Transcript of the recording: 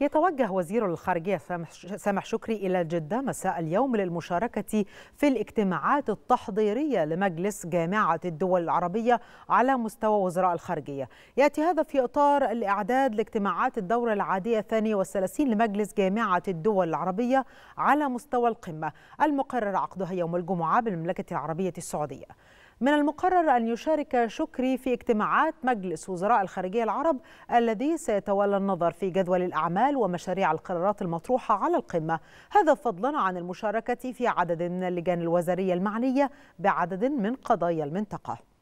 يتوجه وزير الخارجية سامح شكري إلى جدة مساء اليوم للمشاركة في الاجتماعات التحضيرية لمجلس جامعة الدول العربية على مستوى وزراء الخارجية يأتي هذا في إطار الإعداد لاجتماعات الدورة العادية الثانية والثلاثين لمجلس جامعة الدول العربية على مستوى القمة المقرر عقدها يوم الجمعة بالمملكة العربية السعودية من المقرر أن يشارك شكري في اجتماعات مجلس وزراء الخارجية العرب الذي سيتولى النظر في جدول الأعمال ومشاريع القرارات المطروحة على القمة هذا فضلا عن المشاركة في عدد من اللجان الوزارية المعنية بعدد من قضايا المنطقة